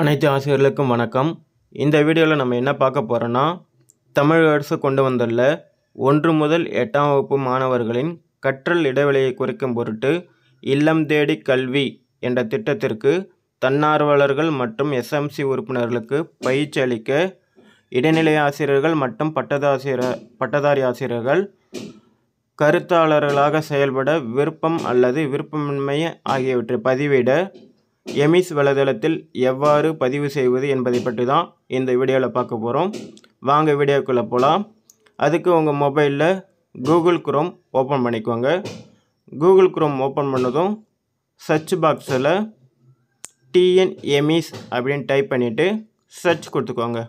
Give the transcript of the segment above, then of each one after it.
அனைத்து ஆசிரியர்களுக்கும் வணக்கம் இந்த வீடியோவில் நம்ம என்ன பார்க்க போகிறோன்னா தமிழக அரசு கொண்டு வந்துள்ள ஒன்று முதல் எட்டாம் வகுப்பு மாணவர்களின் கற்றல் இடைவெளியை குறைக்கும் பொருட்டு இல்லம் தேடி கல்வி என்ற திட்டத்திற்கு தன்னார்வலர்கள் மற்றும் எஸ்எம்சி உறுப்பினர்களுக்கு பயிற்சி அளிக்க இடைநிலை ஆசிரியர்கள் மற்றும் பட்டதாசிர பட்டதாரி ஆசிரியர்கள் கருத்தாளர்களாக செயல்பட விருப்பம் அல்லது விருப்பமின்மை ஆகியவற்றை பதிவிட எமிஸ் வலைதளத்தில் எவ்வாறு பதிவு செய்வது என்பதை பற்றி தான் இந்த வீடியோவில் பார்க்க போகிறோம் வாங்க வீடியோக்குள்ளே போகலாம் அதுக்கு உங்கள் மொபைலில் கூகுள் குரோம் ஓப்பன் பண்ணிக்கோங்க கூகுள் குரோம் ஓப்பன் பண்ணதும் சர்ச் பாக்ஸில் டிஎன் எமிஸ் அப்படின்னு டைப் பண்ணிவிட்டு சர்ச் கொடுத்துக்கோங்க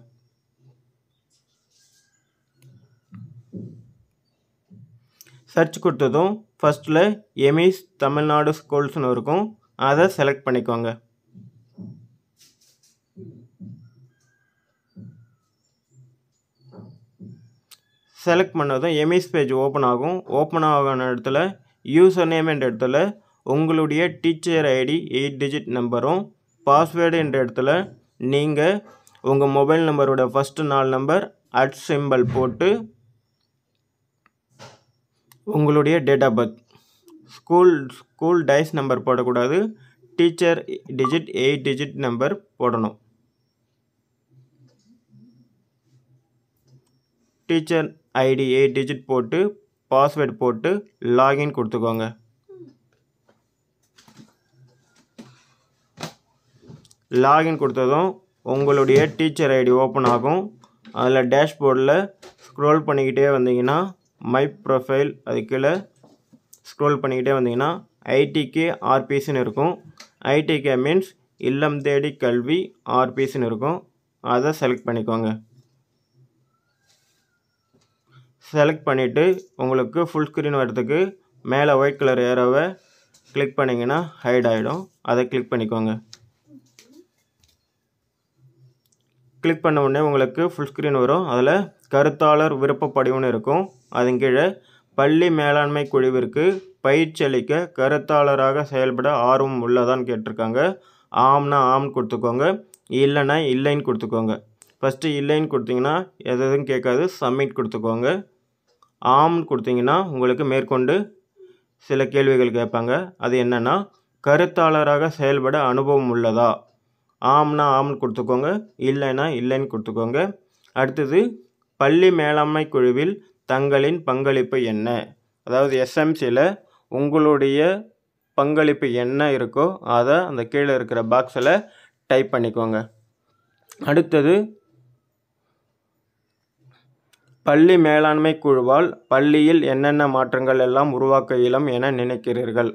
சர்ச் கொடுத்ததும் ஃபஸ்ட்டில் எமிஸ் தமிழ்நாடு ஸ்கூல்ஸ்னு இருக்கும் அதை செலக்ட் பண்ணிக்கோங்க செலக்ட் பண்ணதும் எம்இஸ் பேஜ் ஓப்பன் ஆகும் ஓப்பன் ஆகின இடத்துல யூசர் நேம் என்ற இடத்துல உங்களுடைய டீச்சர் ஐடி எயிட் டிஜிட் நம்பரும் பாஸ்வேர்டு என்ற இடத்துல நீங்கள் உங்கள் மொபைல் நம்பரோட ஃபஸ்ட்டு நாலு நம்பர் அட் சிம்பிள் போட்டு உங்களுடைய date of birth school school DISE number போடக்கூடாது teacher digit eight digit number போடணும் டீச்சர் ஐடி எயிட் டிஜிட் போட்டு பாஸ்வேர்டு போட்டு லாகின் கொடுத்துக்கோங்க லாகின் கொடுத்ததும் உங்களுடைய டீச்சர் ஐடி ஓப்பன் ஆகும் அதில் டேஷ்போர்டில் ஸ்க்ரோல் பண்ணிக்கிட்டே வந்தீங்கன்னா மை ப்ரொஃபைல் அதுக்கீழே ஸ்க்ரோல் பண்ணிக்கிட்டே வந்தீங்கன்னா ஐடிக்கு ஆர்பிஎஸ்ன்னு இருக்கும் கே மீன்ஸ் இல்லம் தேடி கல்வி ஆர்பிஎஸ்ன்னு இருக்கும் அதை செலக்ட் பண்ணிக்கோங்க செலக்ட் பண்ணிவிட்டு உங்களுக்கு ஃபுல் ஸ்க்ரீன் வரதுக்கு மேலே ஒயிட் கலர் ஏரோவை கிளிக் பண்ணிங்கன்னா ஹைட் ஆகிடும் அதை கிளிக் பண்ணிக்கோங்க கிளிக் பண்ண உடனே உங்களுக்கு ஃபுல் ஸ்க்ரீன் வரும் அதில் கருத்தாளர் விருப்பப்படிவுன்னு இருக்கும் அதன் கீழே பள்ளி மேலாண்மை குழுவிற்கு பயிற்சி அளிக்க கருத்தாளராக செயல்பட ஆர்வம் உள்ளதான்னு கேட்டிருக்காங்க ஆம்னா ஆம் கொடுத்துக்கோங்க இல்லைன்னா இல்லைன்னு கொடுத்துக்கோங்க ஃபஸ்ட்டு இல்லைன்னு கொடுத்தீங்கன்னா எது எதுவும் கேட்காது சப்மிட் கொடுத்துக்கோங்க ஆம்னு கொடுத்தீங்கன்னா உங்களுக்கு மேற்கொண்டு சில கேள்விகள் கேட்பாங்க அது என்னென்னா கருத்தாளராக செயல்பட அனுபவம் உள்ளதா ஆம்னா ஆம்னு கொடுத்துக்கோங்க இல்லைன்னா இல்லைன்னு கொடுத்துக்கோங்க அடுத்தது பள்ளி மேலாண்மை குழுவில் தங்களின் பங்களிப்பு என்ன அதாவது எஸ்எம்சியில் உங்களுடைய பங்களிப்பு என்ன இருக்கோ அதை அந்த கீழே இருக்கிற பாக்ஸில் டைப் பண்ணிக்கோங்க அடுத்தது பள்ளி மேலாண்மை குழுவால் பள்ளியில் என்னென்ன மாற்றங்கள் எல்லாம் உருவாக்க இயலும் என நினைக்கிறீர்கள்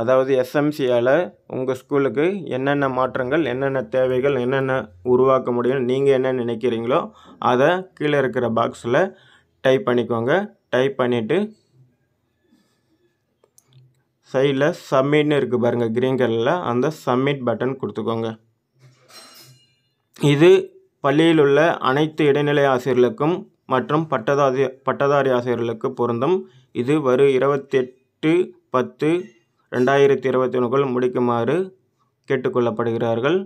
அதாவது எஸ்எம்சியால் உங்கள் ஸ்கூலுக்கு என்னென்ன மாற்றங்கள் என்னென்ன தேவைகள் என்னென்ன உருவாக்க முடியும் நீங்கள் என்ன நினைக்கிறீங்களோ அதை கீழே இருக்கிற பாக்ஸில் டைப் பண்ணிக்கோங்க டைப் பண்ணிவிட்டு சைடில் சப்மிட்னு இருக்குது பாருங்கள் க்ரீன் கலரில் அந்த சப்மிட் பட்டன் கொடுத்துக்கோங்க இது பள்ளியில் உள்ள அனைத்து இடைநிலை ஆசிரியர்களுக்கும் மற்றும் பட்டதாரி பட்டதாரி ஆசிரியர்களுக்கு பொருந்தும் இது வரும் இருபத்தி எட்டு பத்து ரெண்டாயிரத்தி இருபத்தி ஒன்றுக்குள் முடிக்குமாறு கேட்டுக்கொள்ளப்படுகிறார்கள்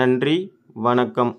நன்றி வணக்கம்